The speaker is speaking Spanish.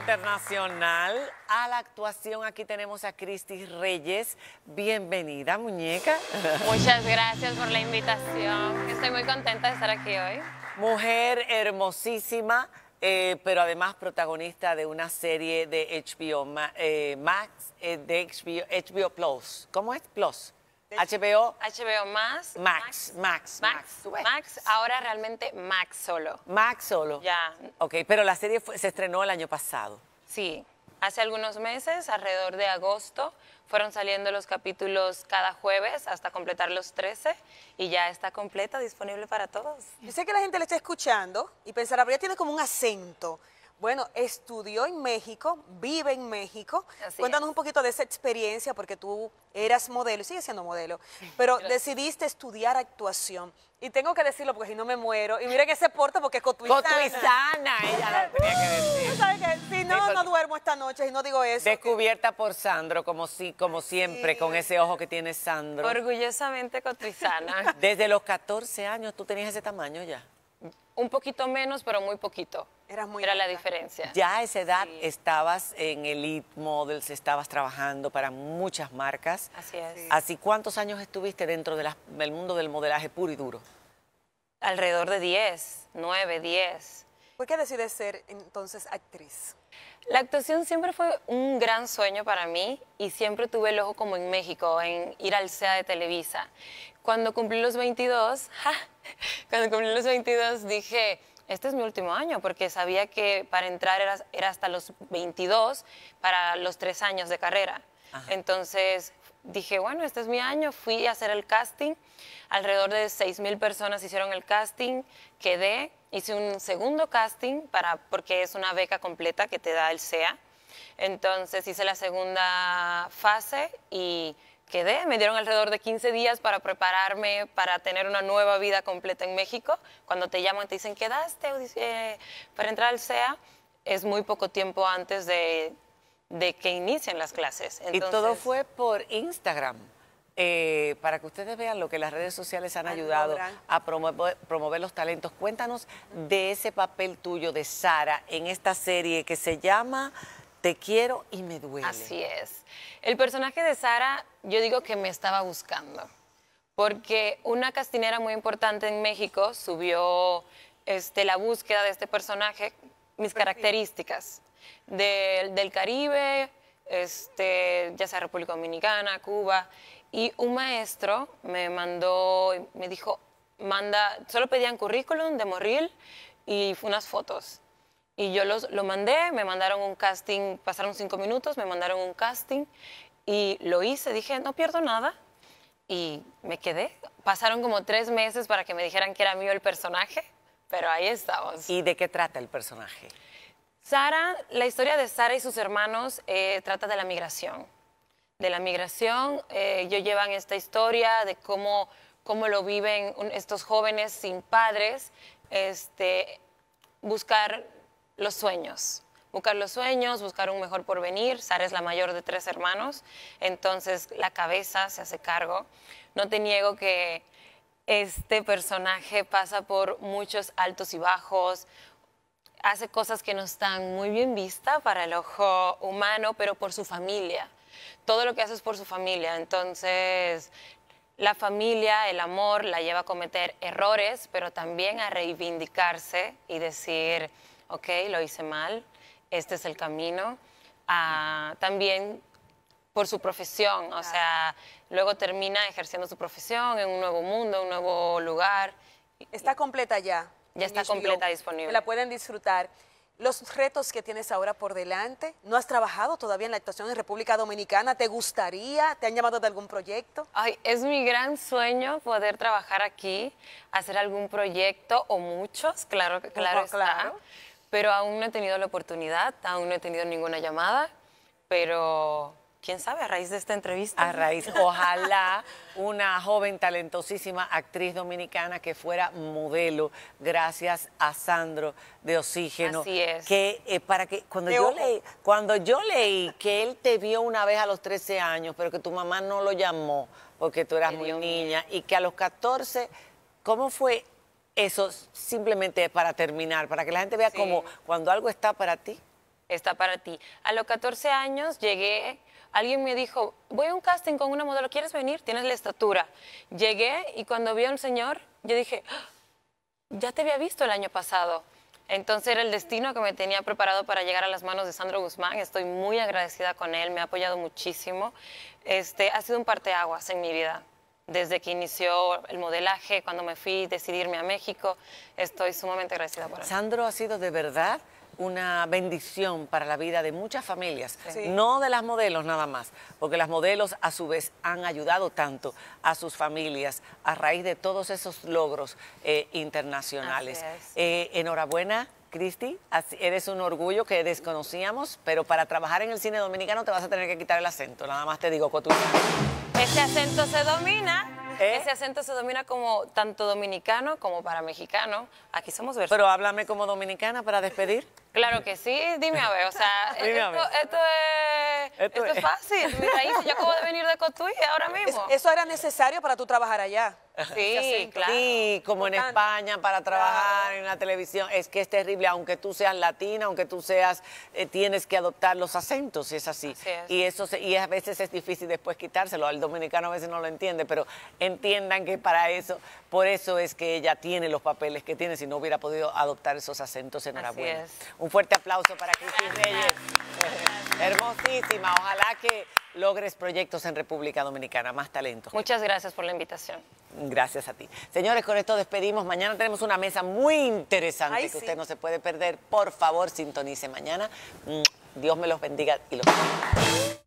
internacional a la actuación. Aquí tenemos a Cristi Reyes. Bienvenida, muñeca. Muchas gracias por la invitación. Estoy muy contenta de estar aquí hoy. Mujer hermosísima, eh, pero además protagonista de una serie de HBO eh, Max, eh, de HBO, HBO Plus. ¿Cómo es? Plus. HBO. HBO más. Max, Max, Max. Max, ahora realmente Max solo. Max solo. Ya. Ok, pero la serie se estrenó el año pasado. Sí. Hace algunos meses, alrededor de agosto, fueron saliendo los capítulos cada jueves hasta completar los 13 y ya está completa, disponible para todos. Yo sé que la gente le está escuchando y pensará, pero ya tiene como un acento. Bueno, estudió en México, vive en México. Cuéntanos un poquito de esa experiencia, porque tú eras modelo, y sigues siendo modelo, pero decidiste estudiar actuación. Y tengo que decirlo porque si no me muero. Y miren ese porte porque es cotuizana. Cotuizana, ella la tenía que decir. Si no, no duermo esta noche, y no digo eso. Descubierta por Sandro, como, si, como siempre, con ese ojo que tiene Sandro. Orgullosamente cotuizana. Desde los 14 años tú tenías ese tamaño ya. Un poquito menos, pero muy poquito. Era, la diferencia. Ya a esa edad estabas en Elite Models, estabas trabajando para muchas marcas. Así es. cuántos años estuviste dentro del mundo del modelaje puro y duro? Alrededor de 10, 9, 10. ¿Por qué decides ser entonces actriz? La actuación siempre fue un gran sueño para mí y siempre tuve el ojo como en México, en ir al SEA de Televisa. Cuando cumplí los 22, cuando cumplí los 22 dije, este es mi último año, porque sabía que para entrar era, hasta los 22, para los tres años de carrera. Entonces dije, bueno, este es mi año, fui a hacer el casting, alrededor de 6.000 personas hicieron el casting, quedé, hice un segundo casting para, porque es una beca completa que te da el SEA, entonces hice la segunda fase y quedé, me dieron alrededor de 15 días para prepararme para tener una nueva vida completa en México, cuando te llaman te dicen, quedaste audición eh, para entrar al SEA, es muy poco tiempo antes de de que inicien las clases. y todo fue por Instagram. Eh, para que ustedes vean lo que las redes sociales han ayudado a promover, los talentos. Cuéntanos de ese papel tuyo de Sara en esta serie que se llama Te quiero y me duele. Así es. El personaje de Sara, yo digo que me estaba buscando, porque una castinera muy importante en México subió este, la búsqueda de este personaje mis pues características del, del Caribe, este, ya sea República Dominicana, Cuba, y un maestro me mandó, me dijo, manda, solo pedían currículum de Morril y unas fotos. Y yo los, lo mandé, me mandaron un casting, pasaron cinco minutos, me mandaron un casting y lo hice, dije, no pierdo nada. Y me quedé. Pasaron como tres meses para que me dijeran que era mío el personaje. Pero ahí estamos. ¿Y de qué trata el personaje? Sara, la historia de Sara y sus hermanos eh, trata de la migración. De la migración, eh, ellos llevan esta historia de cómo, cómo lo viven estos jóvenes sin padres, este, buscar los sueños buscar los sueños, buscar un mejor porvenir. Sara es la mayor de tres hermanos, entonces la cabeza se hace cargo. No te niego que este personaje pasa por muchos altos y bajos, hace cosas que no están muy bien vistas para el ojo humano, pero por su familia. Todo lo que hace es por su familia. Entonces, la familia, el amor, la lleva a cometer errores, pero también a reivindicarse y decir, ok, lo hice mal, este es el camino. A ah, también por su profesión, o sea, luego termina ejerciendo su profesión en un nuevo mundo, un nuevo lugar. Está completa ya. Ya está completa disponible. La pueden disfrutar. Los retos que tienes ahora por delante, ¿no has trabajado todavía en la actuación en República Dominicana? ¿Te gustaría? ¿Te han llamado de algún proyecto? Ay, es mi gran sueño poder trabajar aquí, hacer algún proyecto o muchos, claro, claro, está, claro. Pero aún no he tenido la oportunidad, aún no he tenido ninguna llamada, pero quién sabe, a raíz de esta entrevista. A raíz, ojalá una joven talentosísima actriz dominicana que fuera modelo, gracias a Sandro de Oxígeno. Así es. Que eh, para que cuando yo, leí, cuando yo que él te vio una vez a los 13 años, pero que tu mamá no lo llamó porque tú eras muy niña y que a los 14, ¿cómo fue? Eso simplemente para terminar, para que la gente vea como cómo cuando algo está para ti. Está para ti. A los 14 años llegué alguien me dijo, voy a un casting con una modelo, ¿quieres venir? Tienes la estatura. Llegué y cuando vi a un señor, yo dije, ah, ya te había visto el año pasado. Entonces era el destino que me tenía preparado para llegar a las manos de Sandro Guzmán. Estoy muy agradecida con él, me ha apoyado muchísimo. Este, ha sido un parteaguas en mi vida. Desde que inició el modelaje, cuando me fui decidirme a México, estoy sumamente agradecida por él. Sandro ha sido de verdad una bendición para la vida de muchas familias, no de las modelos nada más, porque las modelos a su vez han ayudado tanto a sus familias a raíz de todos esos logros eh, internacionales. Eh, enhorabuena. Cristi, eres un orgullo que desconocíamos, pero para trabajar en el cine dominicano te vas a tener que quitar el acento, nada más te digo, Cotuña. Este acento se domina, ¿Eh? ese acento se domina como tanto dominicano como para mexicano, aquí somos versos. Pero háblame como dominicana para despedir. Claro que sí, dime a ver, o sea, esto, es, esto, es fácil. yo acabo de venir de Cotuí ahora mismo. eso era necesario para tú trabajar allá. Sí, claro. Sí, como en España, para trabajar en la televisión. Es que es terrible, aunque tú seas latina, aunque tú seas, eh, tienes que adoptar los acentos, es así. Y eso y a veces es difícil después quitárselo. Al dominicano a veces no lo entiende, pero entiendan que para eso, por eso es que ella tiene los papeles que tiene, si no hubiera podido adoptar esos acentos, en Así es. Un fuerte aplauso para Cristina Reyes. Hermosísima. Ojalá que logres proyectos en República Dominicana, más talento. Muchas gracias por la invitación. Gracias a ti. Señores, con esto despedimos. Mañana tenemos una mesa muy interesante que usted no se puede perder. Por favor, sintonice mañana. Mm, Dios me los bendiga y los